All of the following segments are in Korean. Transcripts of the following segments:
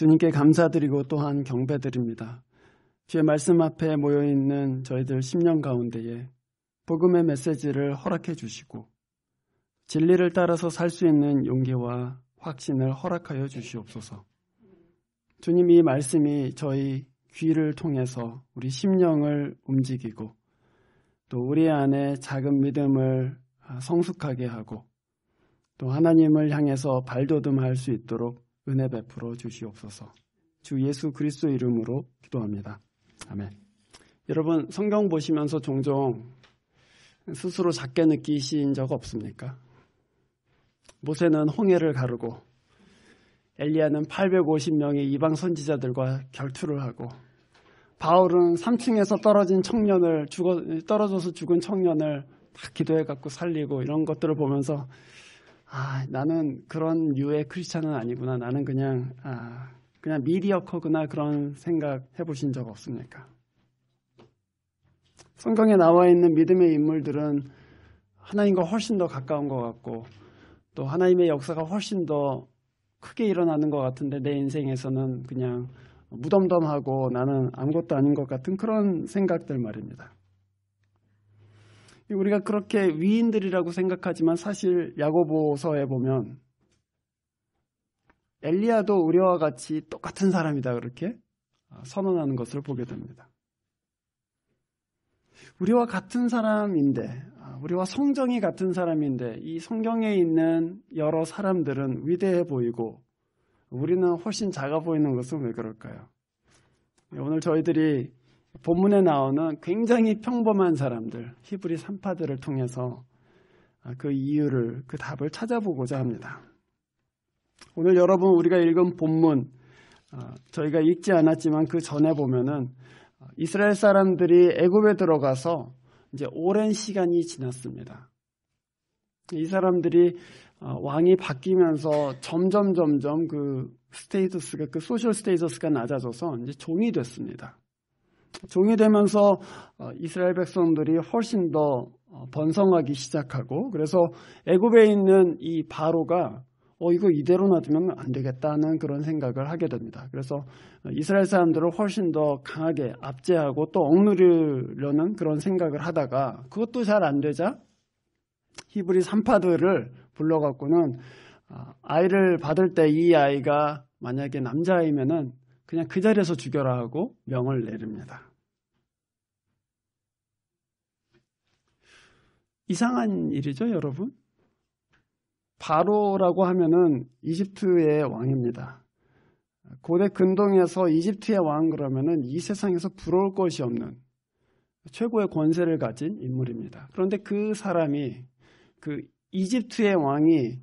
주님께 감사드리고 또한 경배드립니다. 주의 말씀 앞에 모여 있는 저희들 10년 가운데에 복음의 메시지를 허락해 주시고 진리를 따라서 살 수 있는 용기와 확신을 허락하여 주시옵소서. 주님 이 말씀이 저희 귀를 통해서 우리 심령을 움직이고 또 우리 안에 작은 믿음을 성숙하게 하고 또 하나님을 향해서 발돋움할 수 있도록 은혜 베풀어 주시옵소서. 주 예수 그리스도 이름으로 기도합니다. 아멘. 여러분 성경 보시면서 종종 스스로 작게 느끼신 적 없습니까? 모세는 홍해를 가르고 엘리야는 850명의 이방 선지자들과 결투를 하고 바울은 3층에서 떨어진 청년을 죽어, 떨어져서 죽은 청년을 다 기도해 갖고 살리고 이런 것들을 보면서 아, 나는 그런 유의 크리스찬은 아니구나. 나는 그냥 아, 그냥 미디어커구나 그런 생각 해보신 적 없습니까? 성경에 나와 있는 믿음의 인물들은 하나님과 훨씬 더 가까운 것 같고 또 하나님의 역사가 훨씬 더 크게 일어나는 것 같은데 내 인생에서는 그냥 무덤덤하고 나는 아무것도 아닌 것 같은 그런 생각들 말입니다. 우리가 그렇게 위인들이라고 생각하지만 사실 야고보서에 보면 엘리야도 우리와 같이 똑같은 사람이다 그렇게 선언하는 것을 보게 됩니다. 우리와 같은 사람인데, 아, 우리와 성정이 같은 사람인데, 이 성경에 있는 여러 사람들은 위대해 보이고, 우리는 훨씬 작아 보이는 것은 왜 그럴까요? 오늘 저희들이 본문에 나오는 굉장히 평범한 사람들 히브리 산파들을 통해서 아, 그 이유를 그 답을 찾아보고자 합니다. 오늘 여러분 우리가 읽은 본문 아, 저희가 읽지 않았지만 그 전에 보면은 아, 이스라엘 사람들이 애굽에 들어가서 이제 오랜 시간이 지났습니다. 이 사람들이 왕이 바뀌면서 점점 점점 그 스테이터스가 그 소셜 스테이터스가 낮아져서 이제 종이 됐습니다. 종이 되면서 어, 이스라엘 백성들이 훨씬 더 어, 번성하기 시작하고 그래서 애굽에 있는 이 바로가 어 이거 이대로 놔두면 안 되겠다는 그런 생각을 하게 됩니다. 그래서 어, 이스라엘 사람들을 훨씬 더 강하게 압제하고 또 억누르려는 그런 생각을 하다가 그것도 잘 안 되자 히브리 산파들을 불러갖고는 아, 아이를 받을 때 이 아이가 만약에 남자이면은 그냥 그 자리에서 죽여라 하고 명을 내립니다. 이상한 일이죠, 여러분? 바로라고 하면은 이집트의 왕입니다. 고대 근동에서 이집트의 왕 그러면은 이 세상에서 부러울 것이 없는 최고의 권세를 가진 인물입니다. 그런데 그 사람이 그 이집트의 왕이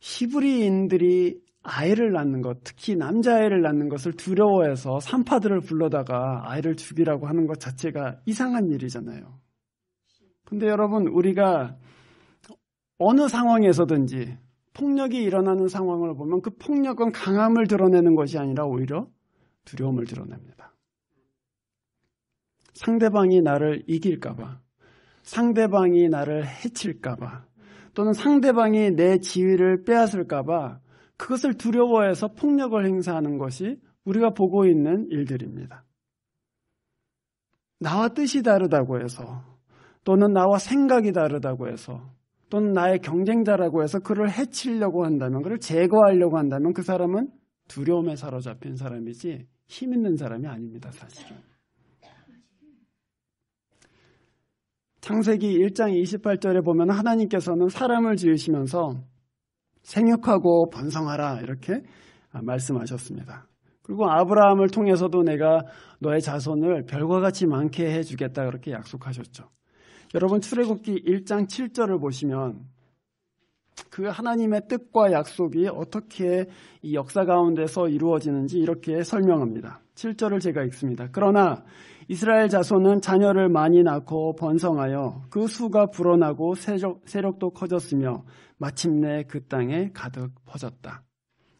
히브리인들이 아이를 낳는 것, 특히 남자아이를 낳는 것을 두려워해서 산파들을 불러다가 아이를 죽이라고 하는 것 자체가 이상한 일이잖아요. 근데 여러분, 우리가 어느 상황에서든지 폭력이 일어나는 상황을 보면 그 폭력은 강함을 드러내는 것이 아니라 오히려 두려움을 드러냅니다. 상대방이 나를 이길까봐, 상대방이 나를 해칠까봐, 또는 상대방이 내 지위를 빼앗을까봐 그것을 두려워해서 폭력을 행사하는 것이 우리가 보고 있는 일들입니다. 나와 뜻이 다르다고 해서 또는 나와 생각이 다르다고 해서 또는 나의 경쟁자라고 해서 그를 해치려고 한다면 그를 제거하려고 한다면 그 사람은 두려움에 사로잡힌 사람이지 힘 있는 사람이 아닙니다, 사실은. 창세기 1장 28절에 보면 하나님께서는 사람을 지으시면서 생육하고 번성하라 이렇게 아, 말씀하셨습니다. 그리고 아브라함을 통해서도 내가 너의 자손을 별과 같이 많게 해 주겠다 그렇게 약속하셨죠. 여러분 출애굽기 1장 7절을 보시면 그 하나님의 뜻과 약속이 어떻게 이 역사 가운데서 이루어지는지 이렇게 설명합니다. 7절을 제가 읽습니다. 그러나 이스라엘 자손은 자녀를 많이 낳고 번성하여 그 수가 불어나고 세력, 도 커졌으며 마침내 그 땅에 가득 퍼졌다.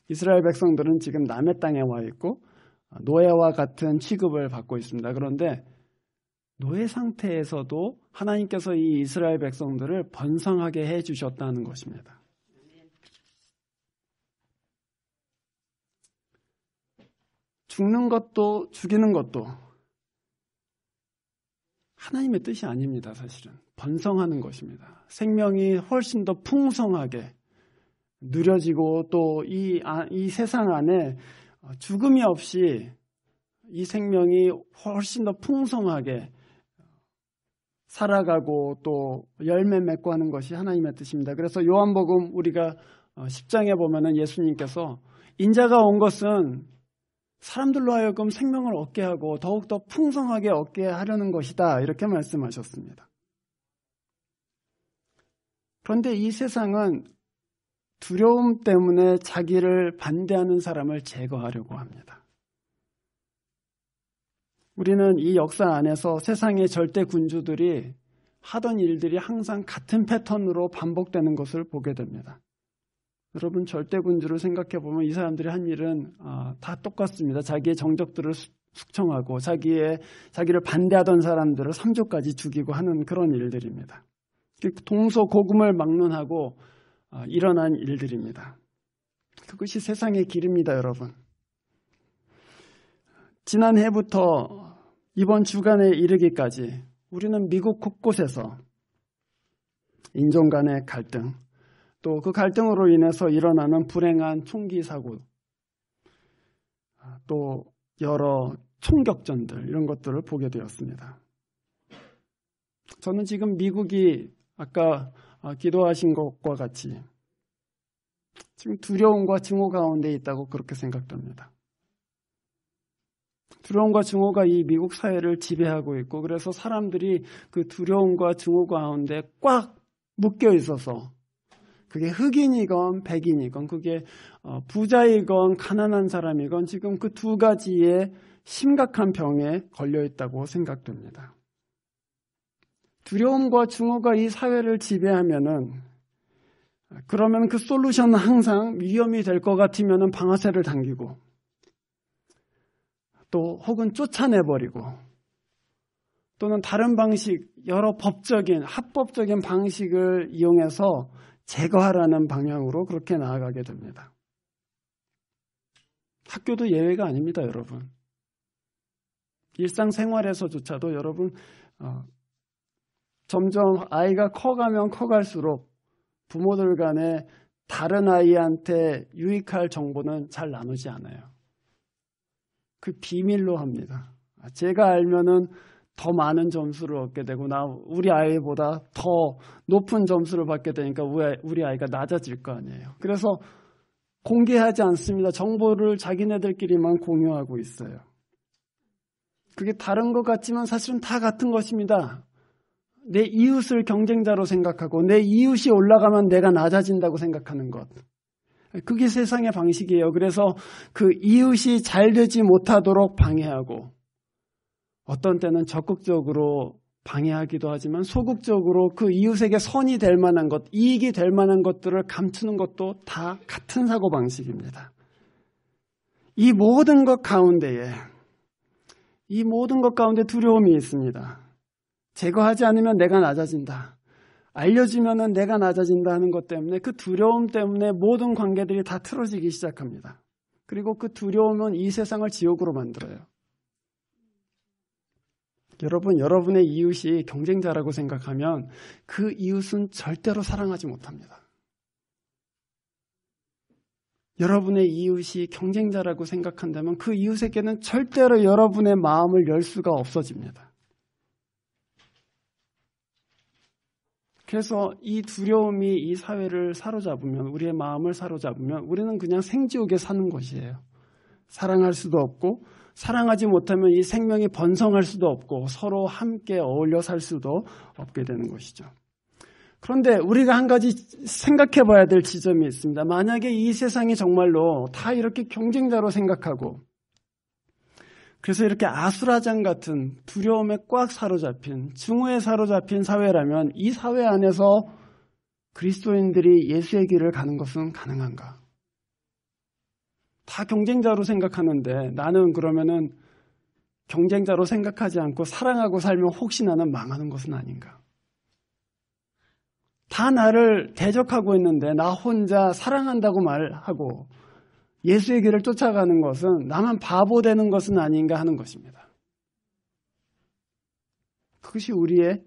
이스라엘 백성들은 지금 남의 땅에 와 있고 아, 노예와 같은 취급을 받고 있습니다. 그런데 노예 상태에서도 하나님께서 이 이스라엘 백성들을 번성하게 해 주셨다는 것입니다. 죽는 것도 죽이는 것도 하나님의 뜻이 아닙니다, 사실은. 번성하는 것입니다. 생명이 훨씬 더 풍성하게 누려지고 또이 아, 이 세상 안에 죽음이 없이 이 생명이 훨씬 더 풍성하게 살아가고 또 열매 맺고 하는 것이 하나님의 뜻입니다. 그래서 요한복음 우리가 10장에 어, 보면은 예수님께서 인자가 온 것은 사람들로 하여금 생명을 얻게 하고 더욱더 풍성하게 얻게 하려는 것이다. 이렇게 말씀하셨습니다. 그런데 이 세상은 두려움 때문에 자기를 반대하는 사람을 제거하려고 합니다. 우리는 이 역사 안에서 세상의 절대 군주들이 하던 일들이 항상 같은 패턴으로 반복되는 것을 보게 됩니다. 여러분 절대군주를 생각해 보면 이 사람들이 한 일은 아, 다 똑같습니다. 자기의 정적들을 숙청하고 자기의 자기를 반대하던 사람들을 3조까지 죽이고 하는 그런 일들입니다. 그 동서고금을 막론하고 아, 일어난 일들입니다. 그것이 세상의 길입니다, 여러분. 지난해부터 이번 주간에 이르기까지 우리는 미국 곳곳에서 인종 간의 갈등, 또그 갈등으로 인해서 일어나는 불행한 총기 사고 또 여러 총격전들 이런 것들을 보게 되었습니다. 저는 지금 미국이 아까 아, 기도하신 것과 같이 지금 두려움과 증오 가운데 있다고 그렇게 생각됩니다. 두려움과 증오가 이 미국 사회를 지배하고 있고 그래서 사람들이 그 두려움과 증오 가운데 꽉 묶여 있어서 그게 흑인이건 백인이건 그게 어, 부자이건 가난한 사람이건 지금 그 두 가지의 심각한 병에 걸려 있다고 생각됩니다. 두려움과 증오가 이 사회를 지배하면은 그러면 그 솔루션은 항상 위험이 될 것같으면 방아쇠를 당기고 또 혹은 쫓아내버리고 또는 다른 방식 여러 법적인 합법적인 방식을 이용해서 제거하라는 방향으로 그렇게 나아가게 됩니다. 학교도 예외가 아닙니다, 여러분. 일상생활에서조차도 여러분 어, 점점 아이가 커가면 커갈수록 부모들 간에 다른 아이한테 유익할 정보는 잘 나누지 않아요. 그 비밀로 합니다. 제가 알면은 더 많은 점수를 얻게 되고 나 우리 아이보다 더 높은 점수를 받게 되니까 우리 아이가 낮아질 거 아니에요. 그래서 공개하지 않습니다. 정보를 자기네들끼리만 공유하고 있어요. 그게 다른 것 같지만 사실은 다 같은 것입니다. 내 이웃을 경쟁자로 생각하고 내 이웃이 올라가면 내가 낮아진다고 생각하는 것. 그게 세상의 방식이에요. 그래서 그 이웃이 잘 되지 못하도록 방해하고 어떤 때는 적극적으로 방해하기도 하지만 소극적으로 그 이웃에게 선이 될 만한 것, 이익이 될 만한 것들을 감추는 것도 다 같은 사고방식입니다. 이 모든 것 가운데에, 이 모든 것 가운데 두려움이 있습니다. 제거하지 않으면 내가 낮아진다. 알려지면 내가 낮아진다 하는 것 때문에 그 두려움 때문에 모든 관계들이 다 틀어지기 시작합니다. 그리고 그 두려움은 이 세상을 지옥으로 만들어요. 여러분, 여러분의 이웃이 경쟁자라고 생각하면 그 이웃은 절대로 사랑하지 못합니다. 여러분의 이웃이 경쟁자라고 생각한다면 그 이웃에게는 절대로 여러분의 마음을 열 수가 없어집니다. 그래서 이 두려움이 이 사회를 사로잡으면, 우리의 마음을 사로잡으면 우리는 그냥 생지옥에 사는 것이에요. 사랑할 수도 없고, 사랑하지 못하면 이 생명이 번성할 수도 없고 서로 함께 어울려 살 수도 없게 되는 것이죠. 그런데 우리가 한 가지 생각해 봐야 될 지점이 있습니다. 만약에 이 세상이 정말로 다 이렇게 경쟁자로 생각하고 그래서 이렇게 아수라장 같은 두려움에 꽉 사로잡힌 증오에 사로잡힌 사회라면 이 사회 안에서 그리스도인들이 예수의 길을 가는 것은 가능한가? 다 경쟁자로 생각하는데 나는 그러면은 경쟁자로 생각하지 않고 사랑하고 살면 혹시 나는 망하는 것은 아닌가? 다 나를 대적하고 있는데 나 혼자 사랑한다고 말하고 예수의 길을 쫓아가는 것은 나만 바보 되는 것은 아닌가 하는 것입니다. 그것이 우리의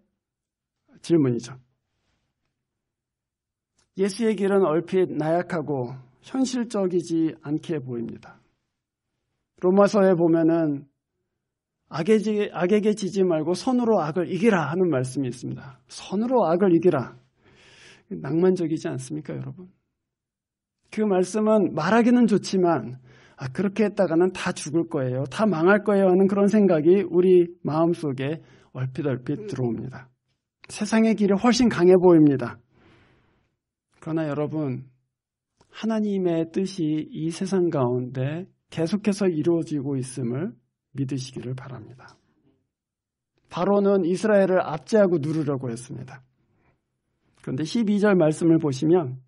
질문이죠. 예수의 길은 얼핏 나약하고 현실적이지 않게 보입니다. 로마서에 보면은 악에, 악에게 지지 말고 선으로 악을 이기라 하는 말씀이 있습니다. 선으로 악을 이기라. 낭만적이지 않습니까, 여러분? 그 말씀은 말하기는 좋지만, 아, 그렇게 했다가는 다 죽을 거예요. 다 망할 거예요. 하는 그런 생각이 우리 마음 속에 얼핏얼핏 들어옵니다. 세상의 길이 훨씬 강해 보입니다. 그러나 여러분, 하나님의 뜻이 이 세상 가운데 계속해서 이루어지고 있음을 믿으시기를 바랍니다. 바로는 이스라엘을 압제하고 누르려고 했습니다. 그런데 12절 말씀을 보시면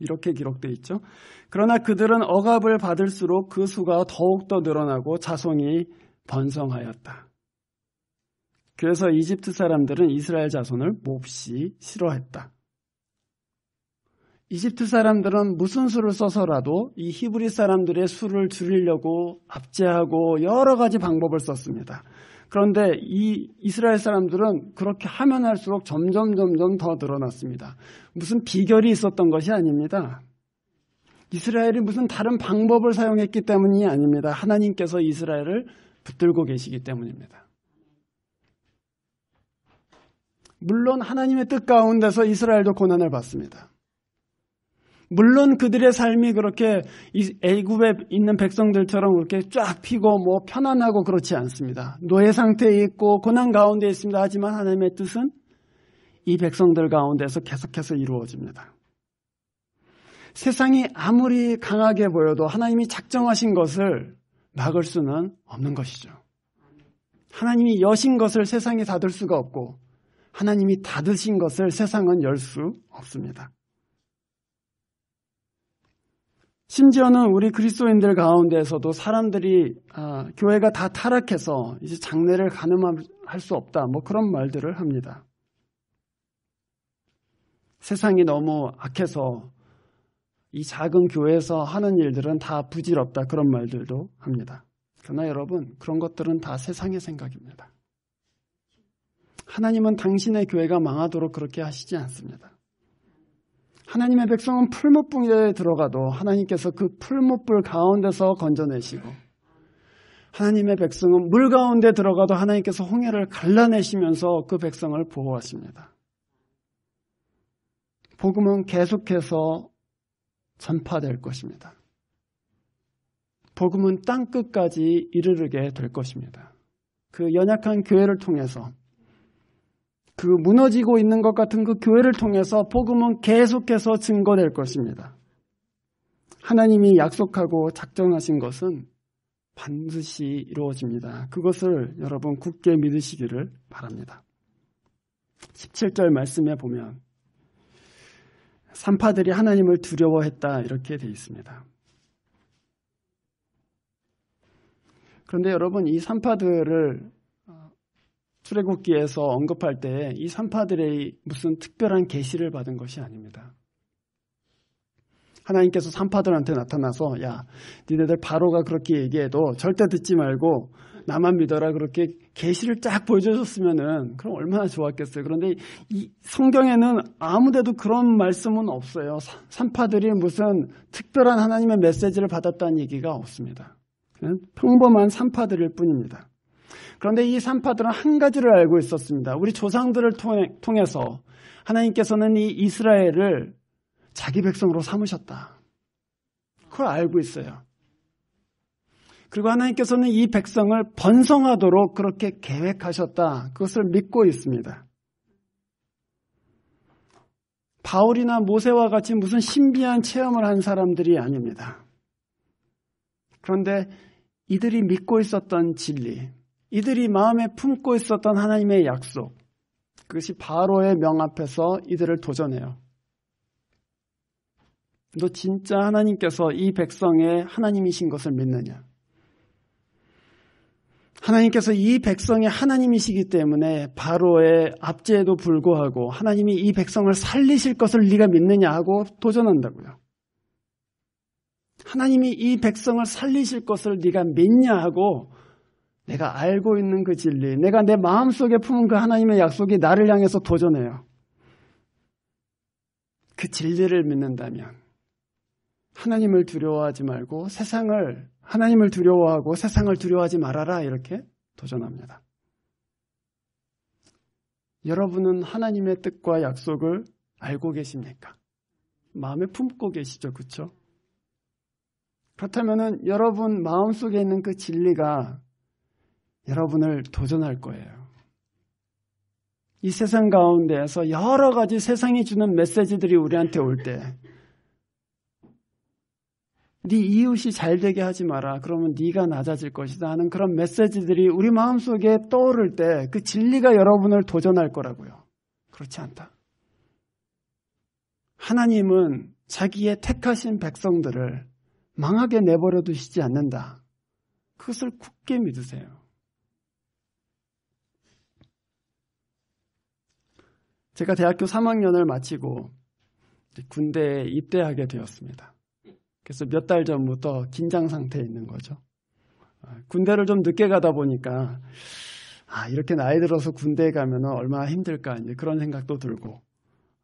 이렇게 기록돼 있죠. 그러나 그들은 억압을 받을수록 그 수가 더욱더 늘어나고 자손이 번성하였다. 그래서 이집트 사람들은 이스라엘 자손을 몹시 싫어했다. 이집트 사람들은 무슨 수를 써서라도 이 히브리 사람들의 수를 줄이려고 압제하고 여러 가지 방법을 썼습니다. 그런데 이 이스라엘 사람들은 그렇게 하면 할수록 점점 점점 더 늘어났습니다. 무슨 비결이 있었던 것이 아닙니다. 이스라엘이 무슨 다른 방법을 사용했기 때문이 아닙니다. 하나님께서 이스라엘을 붙들고 계시기 때문입니다. 물론 하나님의 뜻 가운데서 이스라엘도 고난을 받습니다. 물론 그들의 삶이 그렇게 애굽에 있는 백성들처럼 그렇게 쫙 피고 뭐 편안하고 그렇지 않습니다. 노예 상태에 있고 고난 가운데 있습니다. 하지만 하나님의 뜻은 이 백성들 가운데서 계속해서 이루어집니다. 세상이 아무리 강하게 보여도 하나님이 작정하신 것을 막을 수는 없는 것이죠. 하나님이 여신 것을 세상이 닫을 수가 없고 하나님이 닫으신 것을 세상은 열 수 없습니다. 심지어는 우리 그리스도인들 가운데에서도 사람들이 아, 교회가 다 타락해서 이제 장례를 가늠할 수 없다 뭐 그런 말들을 합니다. 세상이 너무 악해서 이 작은 교회에서 하는 일들은 다 부질없다 그런 말들도 합니다. 그러나 여러분 그런 것들은 다 세상의 생각입니다. 하나님은 당신의 교회가 망하도록 그렇게 하시지 않습니다. 하나님의 백성은 풀무불에 들어가도 하나님께서 그 풀무불 가운데서 건져내시고 하나님의 백성은 물 가운데 들어가도 하나님께서 홍해를 갈라내시면서 그 백성을 보호하십니다. 복음은 계속해서 전파될 것입니다. 복음은 땅 끝까지 이르르게 될 것입니다. 그 연약한 교회를 통해서 그 무너지고 있는 것 같은 그 교회를 통해서 복음은 계속해서 증거될 것입니다. 하나님이 약속하고 작정하신 것은 반드시 이루어집니다. 그것을 여러분 굳게 믿으시기를 바랍니다. 17절 말씀에 보면 산파들이 하나님을 두려워했다 이렇게 되어 있습니다. 그런데 여러분 이 산파들을 출애굽기에서 언급할 때 이 산파들의 무슨 특별한 계시를 받은 것이 아닙니다. 하나님께서 산파들한테 나타나서 야 니네들 바로가 그렇게 얘기해도 절대 듣지 말고 나만 믿어라 그렇게 계시를 쫙 보여줬으면은 그럼 얼마나 좋았겠어요. 그런데 이 성경에는 아무데도 그런 말씀은 없어요. 산파들이 무슨 특별한 하나님의 메시지를 받았다는 얘기가 없습니다. 평범한 산파들일 뿐입니다. 그런데 이 산파들은 한 가지를 알고 있었습니다. 우리 조상들을 통해, 서 하나님께서는 이 이스라엘을 자기 백성으로 삼으셨다. 그걸 알고 있어요. 그리고 하나님께서는 이 백성을 번성하도록 그렇게 계획하셨다. 그것을 믿고 있습니다. 바울이나 모세와 같이 무슨 신비한 체험을 한 사람들이 아닙니다. 그런데 이들이 믿고 있었던 진리, 이들이 마음에 품고 있었던 하나님의 약속, 그것이 바로의 명 앞에서 이들을 도전해요. 너 진짜 하나님께서 이 백성의 하나님이신 것을 믿느냐? 하나님께서 이 백성의 하나님이시기 때문에 바로의 압제에도 불구하고 하나님이 이 백성을 살리실 것을 네가 믿느냐 하고 도전한다고요. 하나님이 이 백성을 살리실 것을 네가 믿냐 하고 내가 알고 있는 그 진리, 내가 내 마음속에 품은 그 하나님의 약속이 나를 향해서 도전해요. 그 진리를 믿는다면 하나님을 두려워하지 말고 세상을 하나님을 두려워하고 세상을 두려워하지 말아라 이렇게 도전합니다. 여러분은 하나님의 뜻과 약속을 알고 계십니까? 마음에 품고 계시죠, 그렇죠? 그렇다면 여러분 마음속에 있는 그 진리가 여러분을 도전할 거예요. 이 세상 가운데에서 여러 가지 세상이 주는 메시지들이 우리한테 올 때, 네 이웃이 잘 되게 하지 마라. 그러면 네가 낮아질 것이다 하는 그런 메시지들이 우리 마음속에 떠오를 때 그 진리가 여러분을 도전할 거라고요. 그렇지 않다. 하나님은 자기의 택하신 백성들을 망하게 내버려 두시지 않는다. 그것을 굳게 믿으세요. 제가 대학교 3학년을 마치고 군대에 입대하게 되었습니다. 그래서 몇 달 전부터 긴장 상태에 있는 거죠. 아, 군대를 좀 늦게 가다 보니까 아, 이렇게 나이 들어서 군대에 가면 얼마나 힘들까 이제 그런 생각도 들고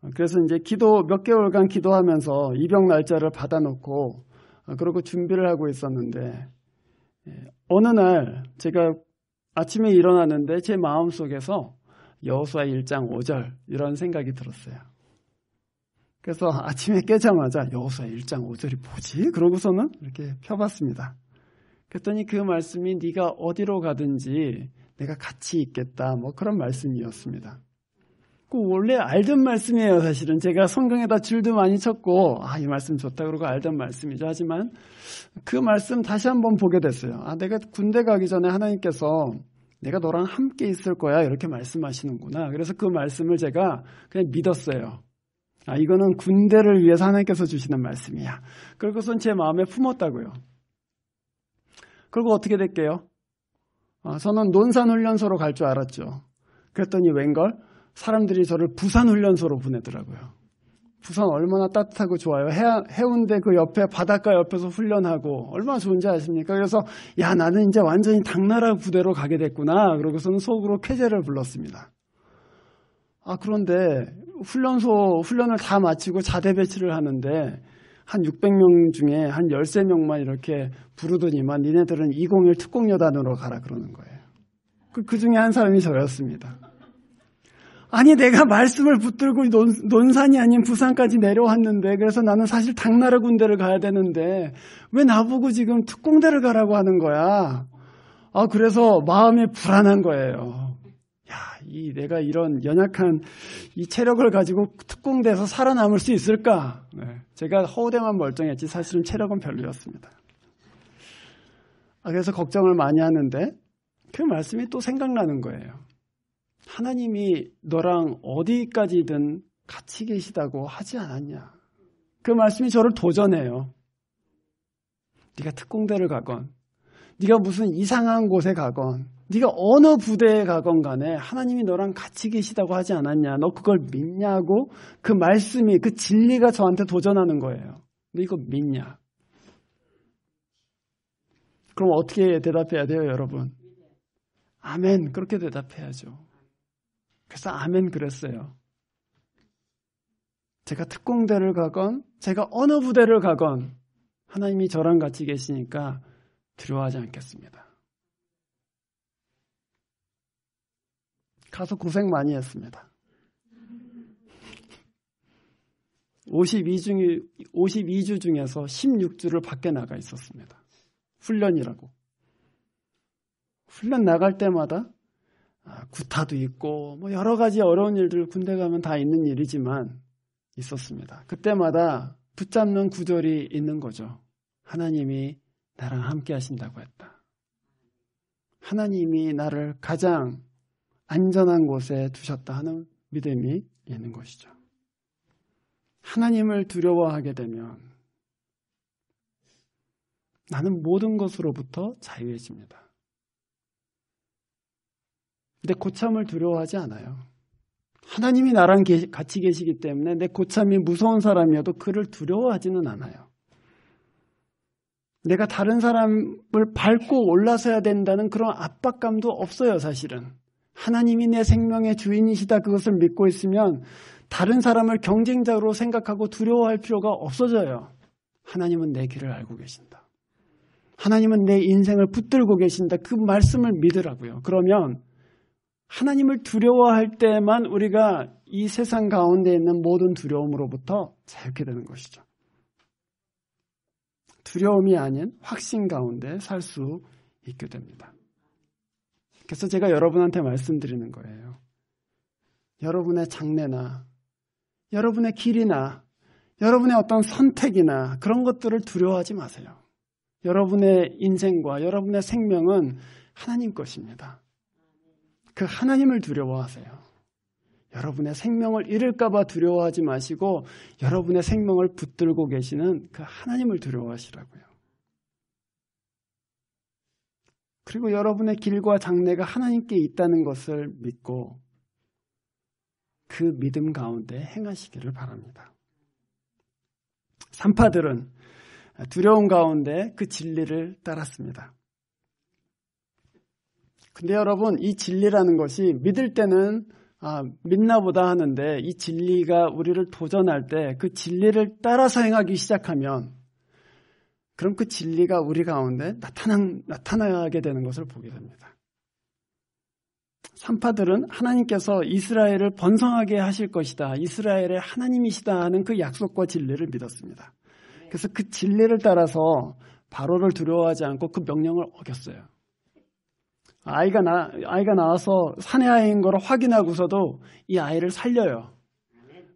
아, 그래서 이제 기도 몇 개월간 기도하면서 입영 날짜를 받아놓고 아, 그러고 준비를 하고 있었는데 예, 어느 날 제가 아침에 일어났는데제 마음 속에서 여호수아 1장 5절 이런 생각이 들었어요. 그래서 아침에 깨자마자 여호수아 1장 5절이 뭐지? 그러고서는 이렇게 펴봤습니다. 그랬더니 그 말씀이 네가 어디로 가든지 내가 같이 있겠다 뭐 그런 말씀이었습니다. 그 원래 알던 말씀이에요 사실은 제가 성경에다 줄도 많이 쳤고 아이 말씀 좋다 그러고 알던 말씀이죠 하지만 그 말씀 다시 한번 보게 됐어요. 아 내가 군대 가기 전에 하나님께서 내가 너랑 함께 있을 거야. 이렇게 말씀하시는구나. 그래서 그 말씀을 제가 그냥 믿었어요. 아, 이거는 군대를 위해서 하나님께서 주시는 말씀이야. 그리고선 제 마음에 품었다고요. 그리고 어떻게 됐게요? 아, 저는 논산훈련소로 갈 줄 알았죠. 그랬더니 웬걸? 사람들이 저를 부산훈련소로 보내더라고요. 부산 얼마나 따뜻하고 좋아요. 해, 운대그 옆에 바닷가 옆에서 훈련하고 얼마나 좋은지 아십니까? 그래서 야 나는 이제 완전히 당나라 부대로 가게 됐구나. 그러고서는 속으로 쾌재를 불렀습니다. 아 그런데 훈련소 훈련을 다 마치고 자대 배치를 하는데 한 600명 중에 한 13명만 이렇게 부르더니만 니네들은 201 특공여단으로 가라 그러는 거예요. 그, 그 중에 한 사람이 저였습니다. 아니 내가 말씀을 붙들고 논, 산이 아닌 부산까지 내려왔는데 그래서 나는 사실 당나라 군대를 가야 되는데 왜 나보고 지금 특공대를 가라고 하는 거야? 아 그래서 마음이 불안한 거예요. 야, 이 내가 이런 연약한 이 체력을 가지고 특공대에서 살아남을 수 있을까? 네, 제가 허우대만 멀쩡했지 사실은 체력은 별로였습니다. 아, 그래서 걱정을 많이 하는데 그 말씀이 또 생각나는 거예요. 하나님이 너랑 어디까지든 같이 계시다고 하지 않았냐. 그 말씀이 저를 도전해요. 네가 특공대를 가건, 네가 무슨 이상한 곳에 가건, 네가 어느 부대에 가건 간에 하나님이 너랑 같이 계시다고 하지 않았냐. 너 그걸 믿냐고 그 말씀이 그 진리가 저한테 도전하는 거예요. 너 이거 믿냐? 그럼 어떻게 대답해야 돼요, 여러분? 아멘. 그렇게 대답해야죠. 그래서 아멘 그랬어요. 제가 특공대를 가건 제가 어느 부대를 가건 하나님이 저랑 같이 계시니까 두려워하지 않겠습니다. 가서 고생 많이 했습니다. 52중 52주 중에서 16주를 밖에 나가 있었습니다. 훈련이라고. 훈련 나갈 때마다 아, 구타도 있고 뭐 여러 가지 어려운 일들 군대 가면 다 있는 일이지만 있었습니다. 그때마다 붙잡는 구절이 있는 거죠. 하나님이 나랑 함께 하신다고 했다. 하나님이 나를 가장 안전한 곳에 두셨다 하는 믿음이 있는 것이죠. 하나님을 두려워하게 되면 나는 모든 것으로부터 자유해집니다. 근데 고참을 두려워하지 않아요. 하나님이 나랑 같이 계시기 때문에 내 고참이 무서운 사람이어도 그를 두려워하지는 않아요. 내가 다른 사람을 밟고 올라서야 된다는 그런 압박감도 없어요, 사실은. 하나님이 내 생명의 주인이시다 그것을 믿고 있으면 다른 사람을 경쟁자로 생각하고 두려워할 필요가 없어져요. 하나님은 내 길을 알고 계신다. 하나님은 내 인생을 붙들고 계신다. 그 말씀을 믿으라고요. 그러면 하나님을 두려워할 때만 에 우리가 이 세상 가운데 있는 모든 두려움으로부터 자유케 되는 것이죠. 두려움이 아닌 확신 가운데 살 수 있게 됩니다. 그래서 제가 여러분한테 말씀드리는 거예요. 여러분의 장래나 여러분의 길이나 여러분의 어떤 선택이나 그런 것들을 두려워하지 마세요. 여러분의 인생과 여러분의 생명은 하나님 것입니다. 그 하나님을 두려워하세요. 여러분의 생명을 잃을까봐 두려워하지 마시고 여러분의 생명을 붙들고 계시는 그 하나님을 두려워하시라고요. 그리고 여러분의 길과 장래가 하나님께 있다는 것을 믿고 그 믿음 가운데 행하시기를 바랍니다. 산파들은 두려운 가운데 그 진리를 따랐습니다. 근데 여러분 이 진리라는 것이 믿을 때는 아, 믿나 보다 하는데 이 진리가 우리를 도전할 때 그 진리를 따라서 행하기 시작하면 그럼 그 진리가 우리 가운데 나타나, 나타나게 되는 것을 보게 됩니다. 산파들은 하나님께서 이스라엘을 번성하게 하실 것이다. 이스라엘의 하나님이시다 하는 그 약속과 진리를 믿었습니다. 그래서 그 진리를 따라서 바로를 두려워하지 않고 그 명령을 어겼어요. 아이가 나 아이가 나와서 산의 아이인 걸 확인하고서도 이 아이를 살려요.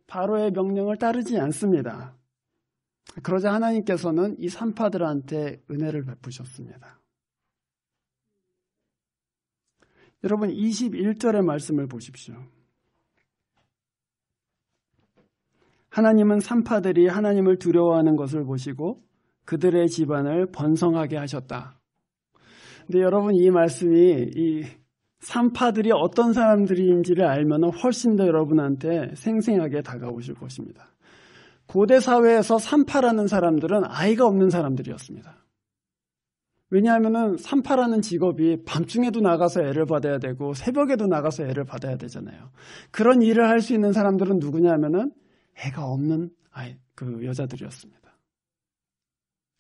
바로의 명령을 따르지 않습니다. 그러자 하나님께서는 이 산파들한테 은혜를 베푸셨습니다. 여러분 21절의 말씀을 보십시오. 하나님은 산파들이 하나님을 두려워하는 것을 보시고 그들의 집안을 번성하게 하셨다. 근데 여러분 이 말씀이 이 산파들이 어떤 사람들인지를 알면 훨씬 더 여러분한테 생생하게 다가오실 것입니다. 고대 사회에서 산파라는 사람들은 아이가 없는 사람들이었습니다. 왜냐하면은 산파라는 직업이 밤중에도 나가서 애를 받아야 되고 새벽에도 나가서 애를 받아야 되잖아요. 그런 일을 할 수 있는 사람들은 누구냐면은 애가 없는 아이 그 여자들이었습니다.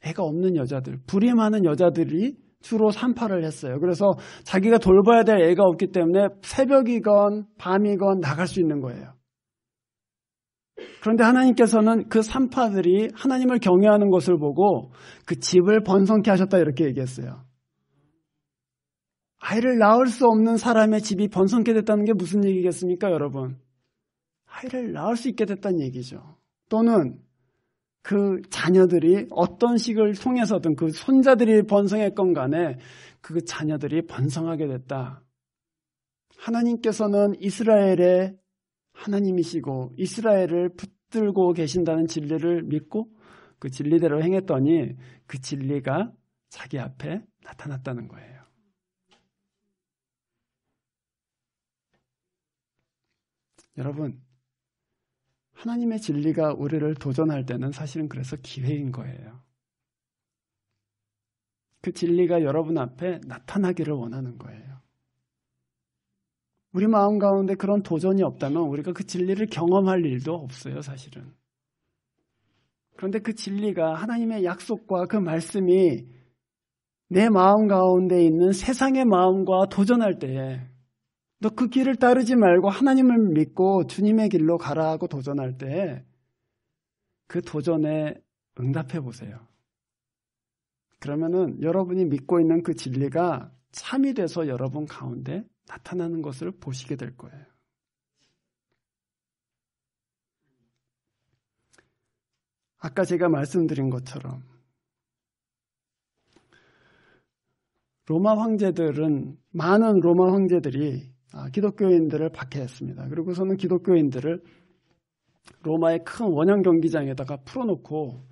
애가 없는 여자들, 불임하는 여자들이 주로 산파를 했어요. 그래서 자기가 돌봐야 될 애가 없기 때문에 새벽이건 밤이건 나갈 수 있는 거예요. 그런데 하나님께서는 그 산파들이 하나님을 경외하는 것을 보고 그 집을 번성케 하셨다 이렇게 얘기했어요. 아이를 낳을 수 없는 사람의 집이 번성케 됐다는 게 무슨 얘기겠습니까, 여러분? 아이를 낳을 수 있게 됐다는 얘기죠. 또는 그 자녀들이 어떤 식을 통해서든 그 손자들이 번성했건 간에 그 자녀들이 번성하게 됐다. 하나님께서는 이스라엘의 하나님이시고 이스라엘을 붙들고 계신다는 진리를 믿고 그 진리대로 행했더니 그 진리가 자기 앞에 나타났다는 거예요. 여러분, 하나님의 진리가 우리를 도전할 때는 사실은 그래서 기회인 거예요. 그 진리가 여러분 앞에 나타나기를 원하는 거예요. 우리 마음 가운데 그런 도전이 없다면 우리가 그 진리를 경험할 일도 없어요, 사실은. 그런데 그 진리가 하나님의 약속과 그 말씀이 내 마음 가운데 있는 세상의 마음과 도전할 때에 너그 길을 따르지 말고 하나님을 믿고 주님의 길로 가라고 도전할 때 그 도전에 응답해 보세요. 그러면은 여러분이 믿고 있는 그 진리가 참이 돼서 여러분 가운데 나타나는 것을 보시게 될 거예요. 아까 제가 말씀드린 것처럼 로마 황제들은 많은 로마 황제들이 아, 기독교인들을 박해했습니다. 그리고서는 기독교인들을 로마의 큰 원형 경기장에다가 풀어놓고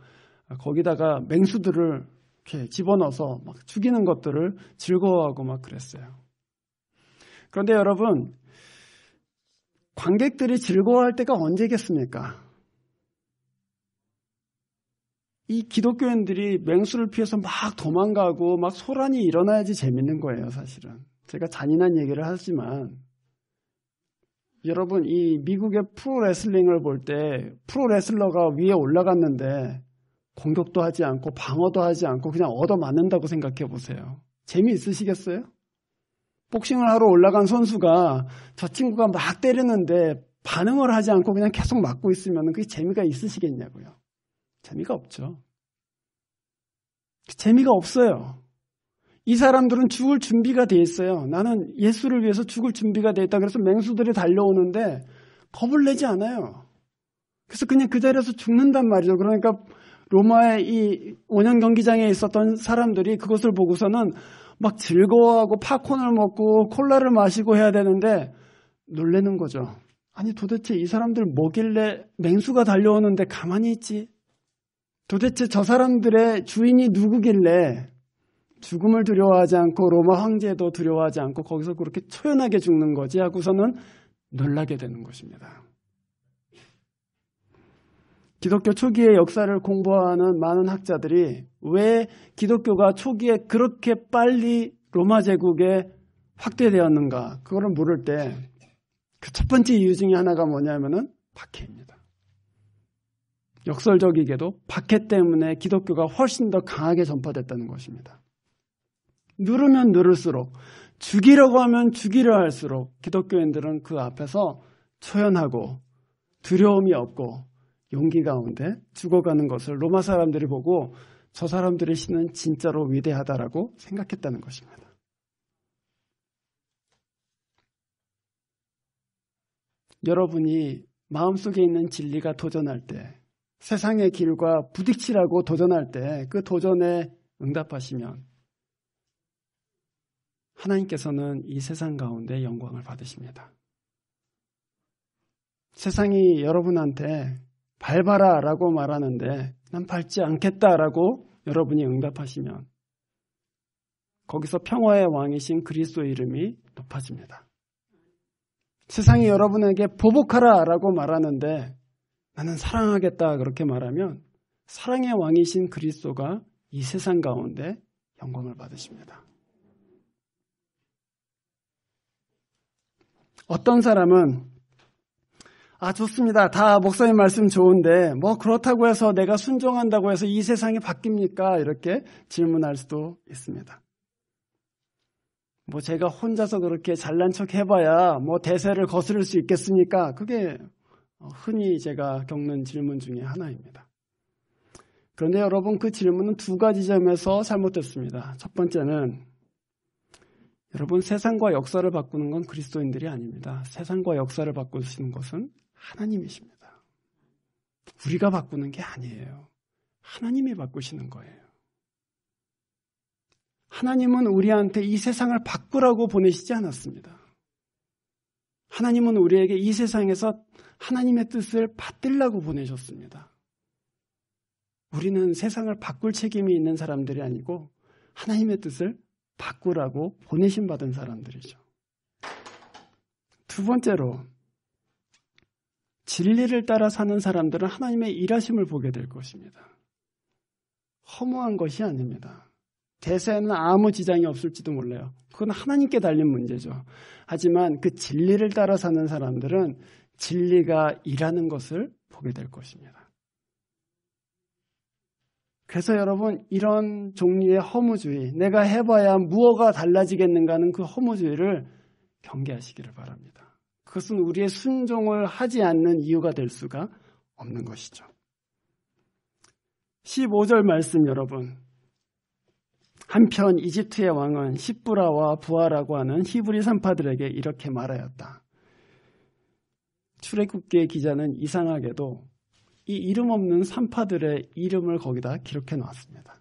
거기다가 맹수들을 이렇게 집어넣어서 막 죽이는 것들을 즐거워하고 막 그랬어요. 그런데 여러분, 관객들이 즐거워할 때가 언제겠습니까? 이 기독교인들이 맹수를 피해서 막 도망가고 막 소란이 일어나야지 재밌는 거예요, 사실은. 제가 잔인한 얘기를 하지만 여러분 이 미국의 프로레슬링을 볼 때 프로레슬러가 위에 올라갔는데 공격도 하지 않고 방어도 하지 않고 그냥 얻어맞는다고 생각해 보세요. 재미있으시겠어요? 복싱을 하러 올라간 선수가 저 친구가 막 때리는데 반응을 하지 않고 그냥 계속 맞고 있으면 그게 재미가 있으시겠냐고요. 재미가 없죠. 재미가 없어요. 이 사람들은 죽을 준비가 돼 있어요. 나는 예수를 위해서 죽을 준비가 돼 있다. 그래서 맹수들이 달려오는데 겁을 내지 않아요. 그래서 그냥 그 자리에서 죽는단 말이죠. 그러니까 로마의 이 원형 경기장에 있었던 사람들이 그것을 보고서는 막 즐거워하고 팝콘을 먹고 콜라를 마시고 해야 되는데 놀래는 거죠. 아니 도대체 이 사람들 뭐길래 맹수가 달려오는데 가만히 있지? 도대체 저 사람들의 주인이 누구길래 죽음을 두려워하지 않고 로마 황제도 두려워하지 않고 거기서 그렇게 초연하게 죽는 거지 하고서는 놀라게 되는 것입니다. 기독교 초기의 역사를 공부하는 많은 학자들이 왜 기독교가 초기에 그렇게 빨리 로마 제국에 확대되었는가 그거를 물을 때 그 첫 번째 이유 중에 하나가 뭐냐면은 박해입니다. 역설적이게도 박해 때문에 기독교가 훨씬 더 강하게 전파됐다는 것입니다. 누르면 누를수록 죽이려고 하면 죽이려 할수록 기독교인들은 그 앞에서 초연하고 두려움이 없고 용기 가운데 죽어가는 것을 로마 사람들이 보고 저 사람들의 신은 진짜로 위대하다라고 생각했다는 것입니다. 여러분이 마음속에 있는 진리가 도전할 때 세상의 길과 부딪히라고 도전할 때 그 도전에 응답하시면 하나님께서는 이 세상 가운데 영광을 받으십니다. 세상이 여러분한테 밟아라 라고 말하는데 난 밟지 않겠다 라고 여러분이 응답하시면 거기서 평화의 왕이신 그리스도 이름이 높아집니다. 세상이 여러분에게 보복하라 라고 말하는데 나는 사랑하겠다 그렇게 말하면 사랑의 왕이신 그리스도가 이 세상 가운데 영광을 받으십니다. 어떤 사람은 아, 좋습니다. 다 목사님 말씀 좋은데 뭐 그렇다고 해서 내가 순종한다고 해서 이 세상이 바뀝니까? 이렇게 질문할 수도 있습니다. 뭐 제가 혼자서 그렇게 잘난 척 해봐야 뭐 대세를 거스를 수 있겠습니까? 그게 흔히 제가 겪는 질문 중에 하나입니다. 그런데 여러분 그 질문은 두 가지 점에서 잘못됐습니다. 첫 번째는 여러분 세상과 역사를 바꾸는 건 그리스도인들이 아닙니다. 세상과 역사를 바꾸시는 것은 하나님이십니다. 우리가 바꾸는 게 아니에요. 하나님이 바꾸시는 거예요. 하나님은 우리한테 이 세상을 바꾸라고 보내시지 않았습니다. 하나님은 우리에게 이 세상에서 하나님의 뜻을 받들라고 보내셨습니다. 우리는 세상을 바꿀 책임이 있는 사람들이 아니고 하나님의 뜻을 바꾸라고 보내심 받은 사람들이죠. 두 번째로 진리를 따라 사는 사람들은 하나님의 일하심을 보게 될 것입니다. 허무한 것이 아닙니다. 대세에는 아무 지장이 없을지도 몰라요. 그건 하나님께 달린 문제죠. 하지만 그 진리를 따라 사는 사람들은 진리가 일하는 것을 보게 될 것입니다. 그래서 여러분 이런 종류의 허무주의, 내가 해봐야 무엇가 달라지겠는가 는그 허무주의를 경계하시기를 바랍니다. 그것은 우리의 순종을 하지 않는 이유가 될 수가 없는 것이죠. 15절 말씀 여러분. 한편 이집트의 왕은 시브라와 부하라고 하는 히브리 산파들에게 이렇게 말하였다. 출애굽기의 기자는 이상하게도 이 이름 없는 산파들의 이름을 거기다 기록해 놓았습니다.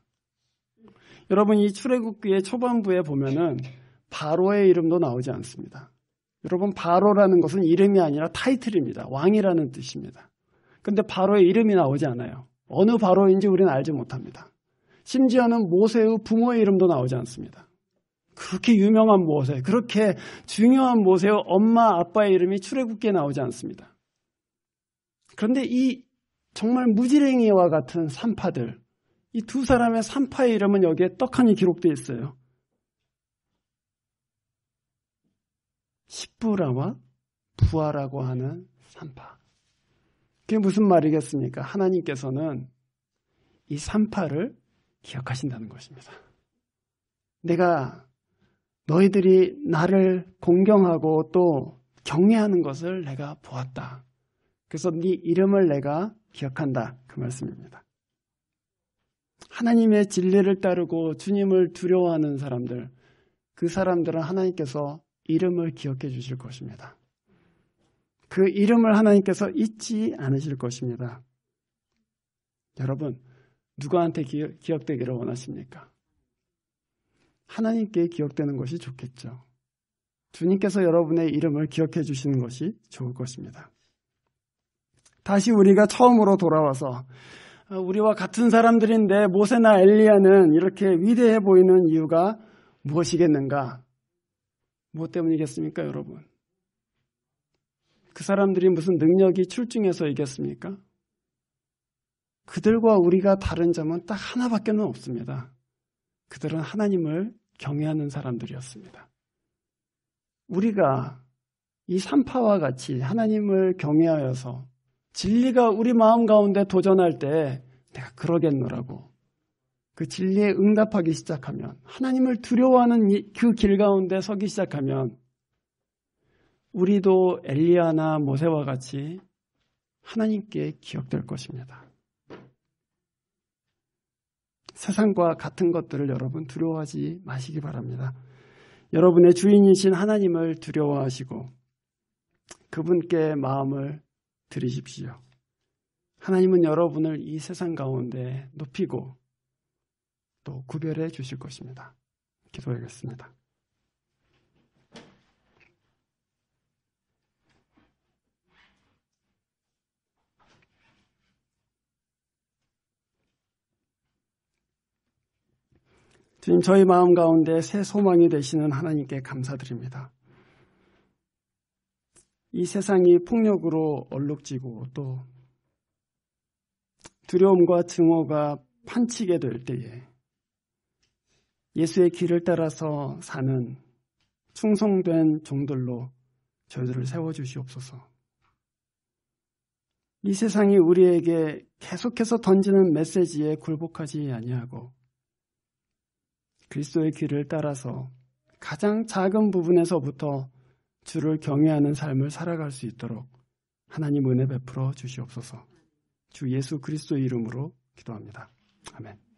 여러분 이 출애굽기의 초반부에 보면은 바로의 이름도 나오지 않습니다. 여러분 바로라는 것은 이름이 아니라 타이틀입니다. 왕이라는 뜻입니다. 근데 바로의 이름이 나오지 않아요. 어느 바로인지 우리는 알지 못합니다. 심지어는 모세의 부모의 이름도 나오지 않습니다. 그렇게 유명한 모세, 그렇게 중요한 모세의 엄마 아빠의 이름이 출애굽기에 나오지 않습니다. 그런데 이 정말 무지랭이와 같은 산파들. 이 두 사람의 산파의 이름은 여기에 떡하니 기록되어 있어요. 십부라와 부하라고 하는 산파. 그게 무슨 말이겠습니까? 하나님께서는 이 산파를 기억하신다는 것입니다. 내가 너희들이 나를 공경하고 또 경외하는 것을 내가 보았다. 그래서 네 이름을 내가 기억한다. 그 말씀입니다. 하나님의 진리를 따르고 주님을 두려워하는 사람들, 그 사람들은 하나님께서 이름을 기억해 주실 것입니다. 그 이름을 하나님께서 잊지 않으실 것입니다. 여러분, 누구한테 기억, 되기를 원하십니까? 하나님께 기억되는 것이 좋겠죠. 주님께서 여러분의 이름을 기억해 주시는 것이 좋을 것입니다. 다시 우리가 처음으로 돌아와서 어, 우리와 같은 사람들인데 모세나 엘리야는 이렇게 위대해 보이는 이유가 무엇이겠는가? 무엇 때문이겠습니까, 여러분? 그 사람들이 무슨 능력이 출중해서 이겼습니까? 그들과 우리가 다른 점은 딱 하나밖에 는 없습니다. 그들은 하나님을 경외하는 사람들이었습니다. 우리가 이 산파와 같이 하나님을 경외하여서 진리가 우리 마음 가운데 도전할 때 내가 그러겠노라고 그 진리에 응답하기 시작하면 하나님을 두려워하는 그 길 가운데 서기 시작하면 우리도 엘리야나 모세와 같이 하나님께 기억될 것입니다. 세상과 같은 것들을 여러분 두려워하지 마시기 바랍니다. 여러분의 주인이신 하나님을 두려워하시고 그분께 마음을 드리십시오 하나님은 여러분을 이 세상 가운데 높이고 또 구별해 주실 것입니다. 기도하겠습니다. 주님, 저희 마음 가운데 새 소망이 되시는 하나님께 감사드립니다. 이 세상이 폭력으로 얼룩지고 또 두려움과 증오가 판치게 될 때에 예수의 길을 따라서 사는 충성된 종들로 저희들을 세워주시옵소서. 이 세상이 우리에게 계속해서 던지는 메시지에 굴복하지 아니하고 그리스도의 길을 따라서 가장 작은 부분에서부터 주를 경외하는 삶을 살아갈 수 있도록 하나님 은혜 베풀어 주시옵소서. 주 예수 그리스도의 이름으로 기도합니다. 아멘.